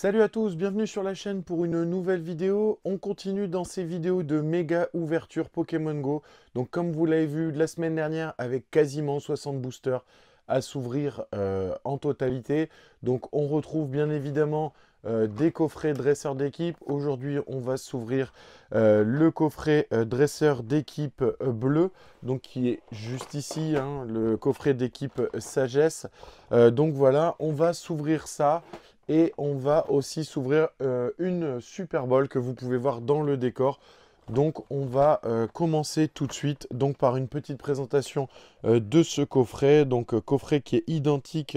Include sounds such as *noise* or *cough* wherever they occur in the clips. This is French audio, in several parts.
Salut à tous, bienvenue sur la chaîne pour une nouvelle vidéo. On continue dans ces vidéos de méga ouverture Pokémon Go. Donc comme vous l'avez vu la semaine dernière avec quasiment 60 boosters à s'ouvrir euh, en totalité. Donc on retrouve bien évidemment euh, des coffrets dresseurs d'équipe. Aujourd'hui on va s'ouvrir euh, le coffret dresseur d'équipe bleu, donc qui est juste ici, hein, le coffret d'équipe sagesse. donc voilà, on va s'ouvrir ça et on va aussi s'ouvrir euh, une Super Bowl que vous pouvez voir dans le décor. Donc on va euh, commencer tout de suite donc, par une petite présentation euh, de ce coffret. Donc coffret qui est identique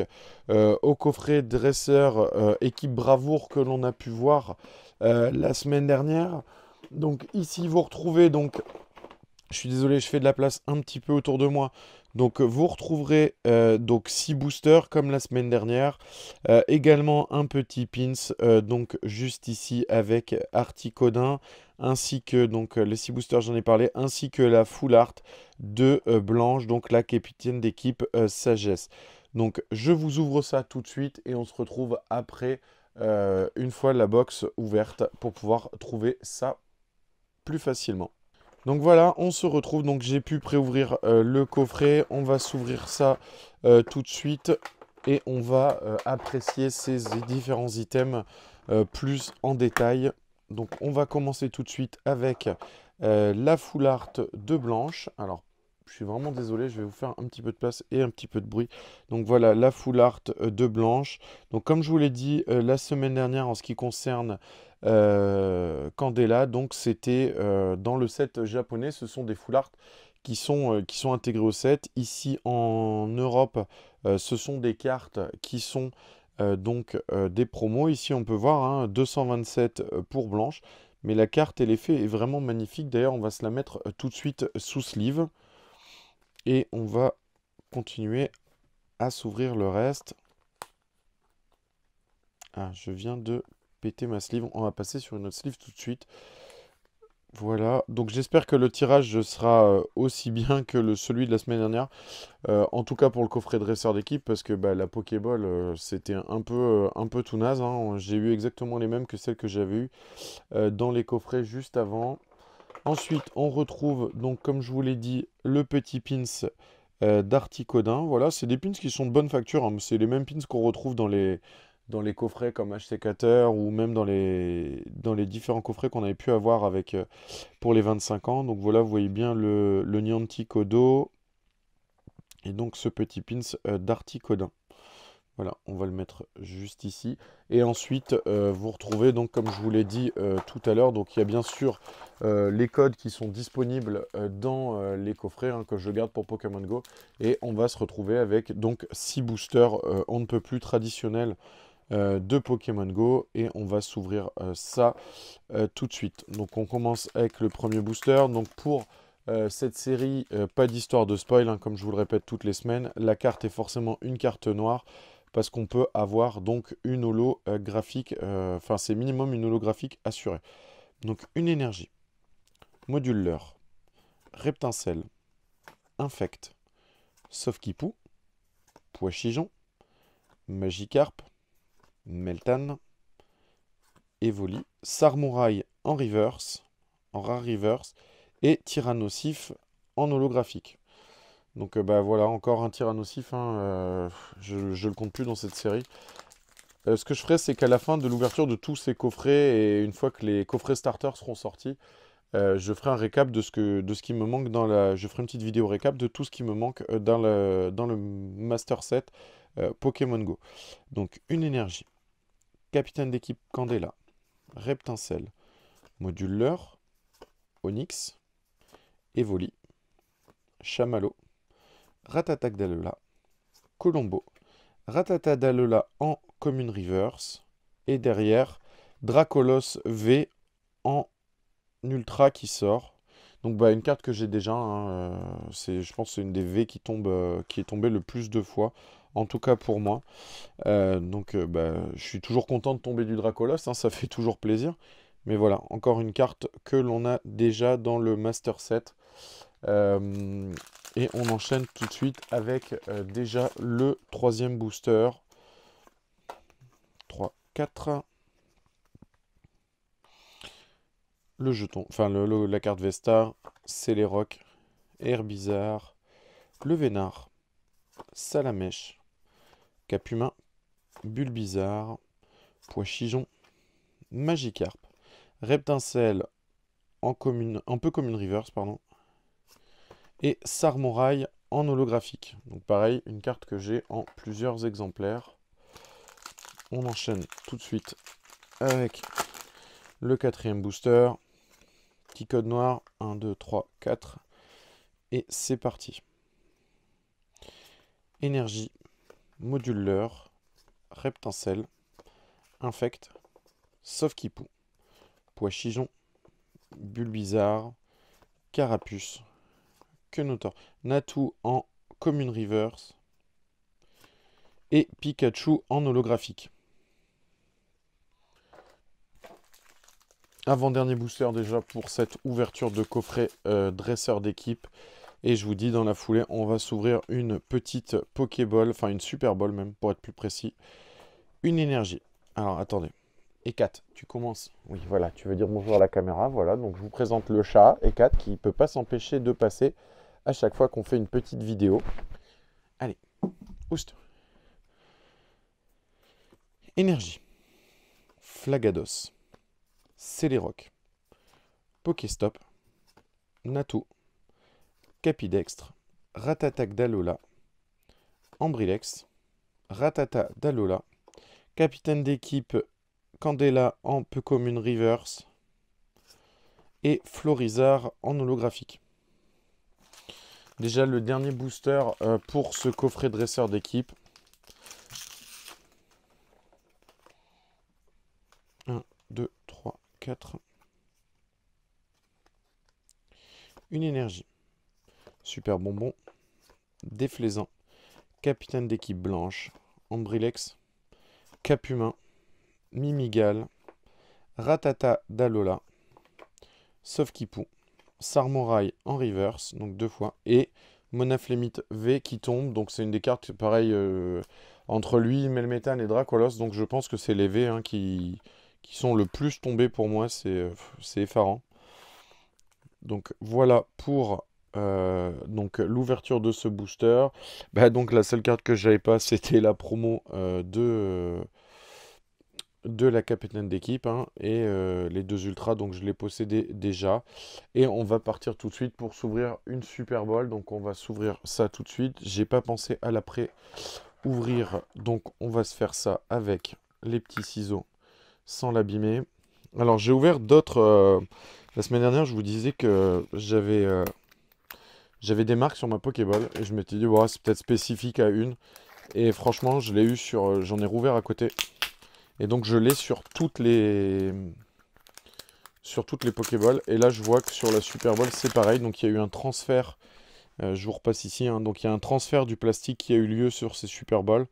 au coffret dresseur équipe bravoure que l'on a pu voir la semaine dernière. Donc ici vous retrouvez donc je suis désolé, je fais de la place un petit peu autour de moi. Donc euh, vous retrouverez euh, donc 6 boosters comme la semaine dernière. Euh, également un petit pins donc juste ici avec Articodin ainsi que donc les 6 boosters j'en ai parlé ainsi que la full art de Blanche donc la capitaine d'équipe Sagesse. Donc je vous ouvre ça tout de suite et on se retrouve après une fois la box ouverte pour pouvoir trouver ça plus facilement. Donc voilà, on se retrouve. Donc j'ai pu préouvrir euh, le coffret. On va s'ouvrir ça euh, tout de suite et on va euh, apprécier ces différents items plus en détail. Donc on va commencer tout de suite avec la foularte de Blanche. Alors je suis vraiment désolé, je vais vous faire un petit peu de place et un petit peu de bruit. Donc voilà, la full art euh, de Blanche. Donc comme je vous l'ai dit euh, la semaine dernière en ce qui concerne euh, Candela, donc c'était dans le set japonais, ce sont des full art qui sont, qui sont intégrés au set. Ici en Europe, ce sont des cartes qui sont donc des promos. Ici on peut voir 227 hein, pour Blanche. Mais la carte et l'effet est vraiment magnifique. D'ailleurs, on va se la mettre tout de suite sous sleeve. Et on va continuer à s'ouvrir le reste. Ah, je viens de péter ma sleeve. On va passer sur une autre sleeve tout de suite. Voilà, donc j'espère que le tirage sera euh, aussi bien que le, celui de la semaine dernière. Euh, en tout cas pour le coffret dresseur d'équipe, parce que bah, la Pokéball, euh, c'était un peu, un peu tout naze. Hein. J'ai eu exactement les mêmes que celles que j'avais eues dans les coffrets juste avant. Ensuite, on retrouve, donc comme je vous l'ai dit, le petit pins euh, d'Articodin. Voilà, c'est des pins qui sont de bonne facture. Hein, c'est les mêmes pins qu'on retrouve dans les, dans les coffrets comme hc ou même dans les, dans les différents coffrets qu'on avait pu avoir avec, euh, pour les 25 ans. Donc voilà, vous voyez bien le, le Nianticodo et donc ce petit pins euh, d'Articodin. Voilà, on va le mettre juste ici. Et ensuite, euh, vous retrouvez, donc comme je vous l'ai dit euh, tout à l'heure, donc il y a bien sûr euh, les codes qui sont disponibles dans les coffrets hein, que je garde pour Pokémon Go. Et on va se retrouver avec donc 6 boosters on ne peut plus traditionnels de Pokémon Go. Et on va s'ouvrir ça tout de suite. Donc on commence avec le premier booster. Donc pour cette série, pas d'histoire de spoil, hein, comme je vous le répète toutes les semaines. La carte est forcément une carte noire parce qu'on peut avoir donc une holo graphique, euh, enfin c'est minimum une holographique assurée. Donc une énergie, module reptincelle, infect, sauf pois chigeon, magicarpe, meltan, evoli, sarmouraille en reverse, en rare reverse, et tyrannosif en holographique. Donc euh, bah voilà, encore un à hein, euh, je ne le compte plus dans cette série. Euh, ce que je ferai, c'est qu'à la fin de l'ouverture de tous ces coffrets, et une fois que les coffrets starters seront sortis, je ferai un récap de ce, que, de ce qui me manque dans la... Je ferai une petite vidéo récap de tout ce qui me manque dans le, dans le Master Set Pokémon Go. Donc, une énergie. Capitaine d'équipe Candela. Reptincelle. Moduleur. Onyx. Evoli. Chamallow d'Alola, Colombo, d'Alola en Commune Reverse, et derrière Dracolos V en Ultra qui sort. Donc bah, une carte que j'ai déjà, hein, euh, c'est, je pense c'est une des V qui, tombe, euh, qui est tombée le plus de fois, en tout cas pour moi. Euh, donc bah, je suis toujours content de tomber du Dracolos, hein, ça fait toujours plaisir. Mais voilà, encore une carte que l'on a déjà dans le Master Set. Et on enchaîne tout de suite avec euh, déjà le troisième booster. 3, 4. Le jeton, enfin le, la carte Vesta, Céléroc, Air Bizarre, le Vénard, Salamèche, capumin Bulle Bizarre, Pois Chijon, Magicarpe, Reptincelle, en, commune, un peu comme une reverse, pardon, et Sarmorail en holographique. Donc pareil, une carte que j'ai en plusieurs exemplaires. On enchaîne tout de suite avec le quatrième booster. Petit code noir, 1, 2, 3, 4. Et c'est parti. Énergie, moduleur, reptincelle, infect, sauf kipou, pois chigeon, bulle bizarre, carapuce, que Natu en Commune Reverse. Et Pikachu en holographique. Avant-dernier booster déjà pour cette ouverture de coffret euh, dresseur d'équipe. Et je vous dis, dans la foulée, on va s'ouvrir une petite Pokéball, enfin une Super même, pour être plus précis. Une énergie. Alors, attendez. Ekat, tu commences. Oui, voilà, tu veux dire bonjour à la caméra, voilà. Donc, je vous présente le chat, Ekat, qui ne peut pas s'empêcher de passer à chaque fois qu'on fait une petite vidéo. Allez, oust. Énergie, Flagados, Céléroc, Pokéstop, Natou, Capidextre, Ratatac Dalola, Ambrilex, Ratata Dalola, capitaine d'équipe Candela en peu commune Reverse et Florizard en holographique. Déjà le dernier booster euh, pour ce coffret dresseur d'équipe. 1, 2, 3, 4. Une énergie. Super bonbon. Déflaisant. Capitaine d'équipe blanche. Ambrilex. Cap humain. Mimigal. Ratata d'Alola. Sauf Kipou. Sarmorail en reverse, donc deux fois, et Monaflemite V qui tombe, donc c'est une des cartes, pareil, euh, entre lui, Melmetan et Dracolos, donc je pense que c'est les V hein, qui, qui sont le plus tombés pour moi, c'est euh, effarant. Donc voilà pour euh, l'ouverture de ce booster. Bah, donc la seule carte que j'avais pas, *laughs* c'était la promo de de la capitaine d'équipe hein, et euh, les deux ultras donc je les possédais déjà et on va partir tout de suite pour s'ouvrir une Super Bowl donc on va s'ouvrir ça tout de suite j'ai pas pensé à l'après ouvrir donc on va se faire ça avec les petits ciseaux sans l'abîmer alors j'ai ouvert d'autres euh, la semaine dernière je vous disais que j'avais euh, j'avais des marques sur ma Pokéball et je m'étais dit ouais, c'est peut-être spécifique à une et franchement je l'ai eu sur j'en ai rouvert à côté et donc je l'ai sur toutes les sur toutes les Pokéballs. Et là, je vois que sur la Super c'est pareil. Donc, il y a eu un transfert. Euh, je vous repasse ici. Hein. donc, il y a un transfert du plastique qui a eu lieu sur ces Super Bowls.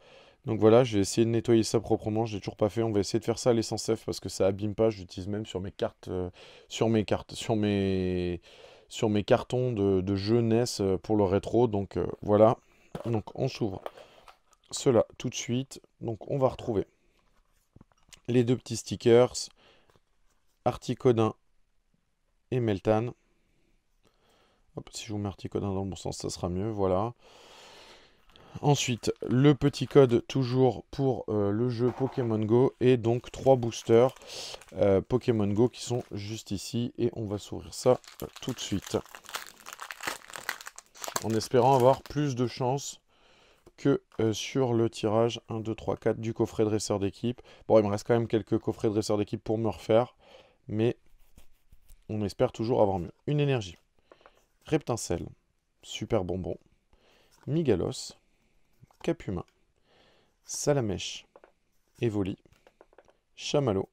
Donc, voilà, j'ai essayé de nettoyer ça proprement. Je l'ai toujours pas fait. On va essayer de faire ça à l'essence F parce que ça abîme pas. J'utilise même sur mes cartes. Euh, sur mes cartes. Sur mes, sur mes cartons de, jeunesse euh, pour le rétro. Donc, voilà. Donc, on s'ouvre cela tout de suite. Donc, on va retrouver les deux petits stickers, Articodin et Meltan. si je vous mets Articodin dans le bon sens, ça sera mieux, voilà. Ensuite, le petit code toujours pour euh, le jeu Pokémon Go et donc trois boosters euh, Pokémon Go qui sont juste ici et on va s'ouvrir ça euh, tout de suite. En espérant avoir plus de chance que euh, sur le tirage 1, 2, 3, 4 du coffret dresseur d'équipe. Bon, il me reste quand même quelques coffrets dresseurs d'équipe pour me refaire, mais on espère toujours avoir mieux. Une énergie. Reptincelle, super bonbon. Migalos, cap humain. Salamèche, Evoli, Chamallow,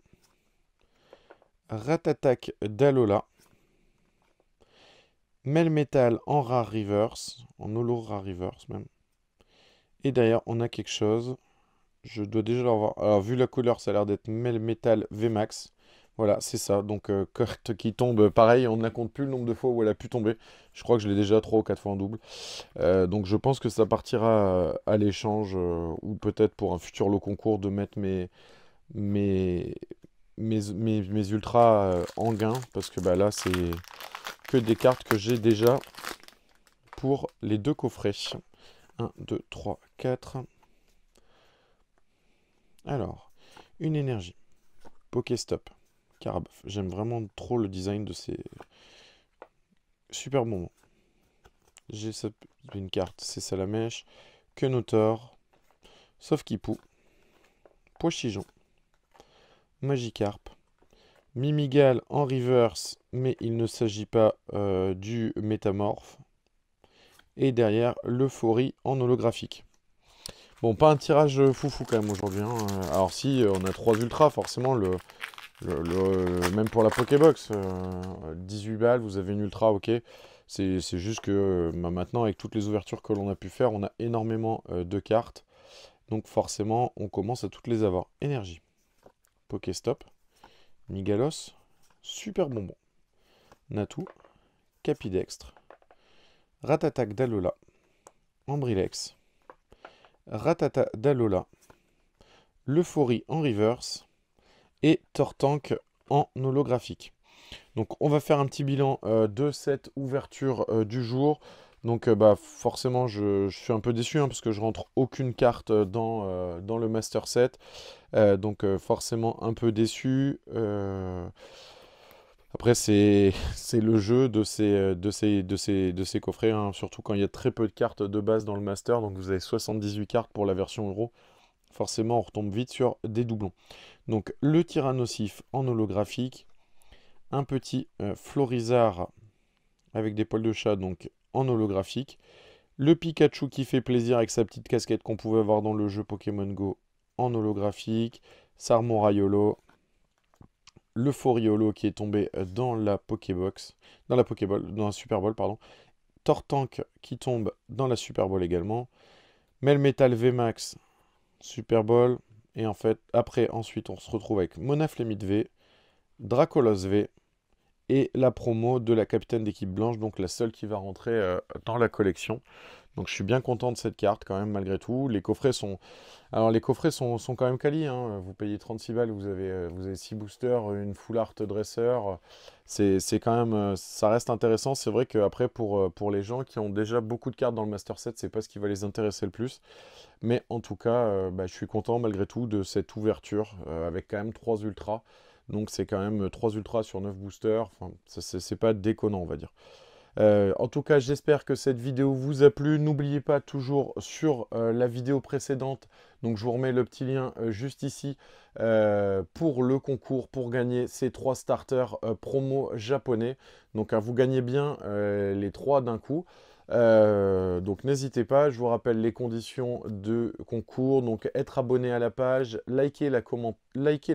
ratatak d'Alola, Melmetal en Rare Reverse, en rare Reverse même, et derrière, on a quelque chose. Je dois déjà l'avoir. Alors, vu la couleur, ça a l'air d'être metal VMAX. Voilà, c'est ça. Donc, carte euh, *laughs* qui tombe, pareil, on ne compte plus le nombre de fois où elle a pu tomber. Je crois que je l'ai déjà 3 ou 4 fois en double. Euh, donc, je pense que ça partira euh, à, l'échange ou peut-être pour un futur lot concours de mettre mes, mes, mes, mes, ultras en gain. Parce que bah, là, c'est que des cartes que j'ai déjà pour les deux coffrets. 1, 2, 3, 4. Alors, une énergie. Pokéstop. Car J'aime vraiment trop le design de ces... Super bon. J'ai une carte, c'est Salamèche. tort. Sauf Kipou. Poichijon. Magikarp. Mimigal en reverse, mais il ne s'agit pas euh, du métamorphe. Et derrière, l'euphorie en holographique. Bon, pas un tirage foufou quand même aujourd'hui. Hein. Alors si, on a trois ultras, forcément, le, même pour la Pokébox. 18 euh, balles, vous avez une ultra, ok. C'est juste que bah, maintenant, avec toutes les ouvertures que l'on a pu faire, on a énormément euh, de cartes. Donc forcément, on commence à toutes les avoir. Énergie, Pokéstop, Migalos. Super Bonbon, Natu, Capidextre, Ratatak Dalola, Ambrilex, Ratata Dalola, L'Euphorie en reverse et Tortank en holographique. Donc on va faire un petit bilan euh, de cette ouverture euh, du jour. Donc euh, bah, forcément je, suis un peu déçu hein, parce que je rentre aucune carte dans, dans le master set. donc forcément un peu déçu. Après, c'est le jeu de ces, de ces, de de ces coffrets, hein. surtout quand il y a très peu de cartes de base dans le Master. Donc vous avez 78 cartes pour la version euro. Forcément, on retombe vite sur des doublons. Donc le Tyrannosif en holographique. Un petit euh, Florizard avec des poils de chat donc en holographique. Le Pikachu qui fait plaisir avec sa petite casquette qu'on pouvait avoir dans le jeu Pokémon Go en holographique. Sarmon Raiolo le Foriolo qui est tombé dans la Pokébox, dans la Pokéball, dans la Super Bowl, pardon. Tortank qui tombe dans la Super Bowl également. Melmetal VMAX, Super Bowl. Et en fait, après, ensuite, on se retrouve avec de V, Dracolos V, et la promo de la capitaine d'équipe blanche, donc la seule qui va rentrer euh, dans la collection. Donc je suis bien content de cette carte quand même malgré tout. Les coffrets sont, alors les coffrets sont, quand même quali. Hein. Vous payez 36 balles, vous avez euh, vous avez 6 boosters, une full art dresseur. C'est quand même, euh, ça reste intéressant. C'est vrai qu'après pour, pour les gens qui ont déjà beaucoup de cartes dans le master set, c'est pas ce qui va les intéresser le plus. Mais en tout cas, bah, je suis content malgré tout de cette ouverture avec quand même 3 ultras. Donc c'est quand même 3 ultra sur 9 boosters. Enfin, c'est pas déconnant, on va dire. Euh, en tout cas, j'espère que cette vidéo vous a plu. N'oubliez pas toujours sur euh, la vidéo précédente, donc je vous remets le petit lien euh, juste ici pour le concours pour gagner ces trois starters promo japonais. Donc vous gagnez bien les trois d'un coup. Euh, donc n'hésitez pas, je vous rappelle les conditions de concours, donc être abonné à la page, liker la,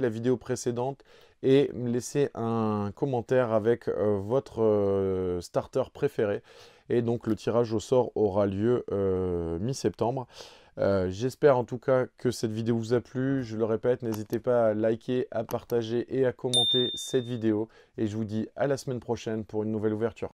vidéo précédente et laisser un commentaire avec euh, votre euh, starter préféré. Et donc le tirage au sort aura lieu mi-septembre. J'espère en tout cas que cette vidéo vous a plu. Je le répète, n'hésitez pas à liker, à partager et à commenter cette vidéo. Et je vous dis à la semaine prochaine pour une nouvelle ouverture.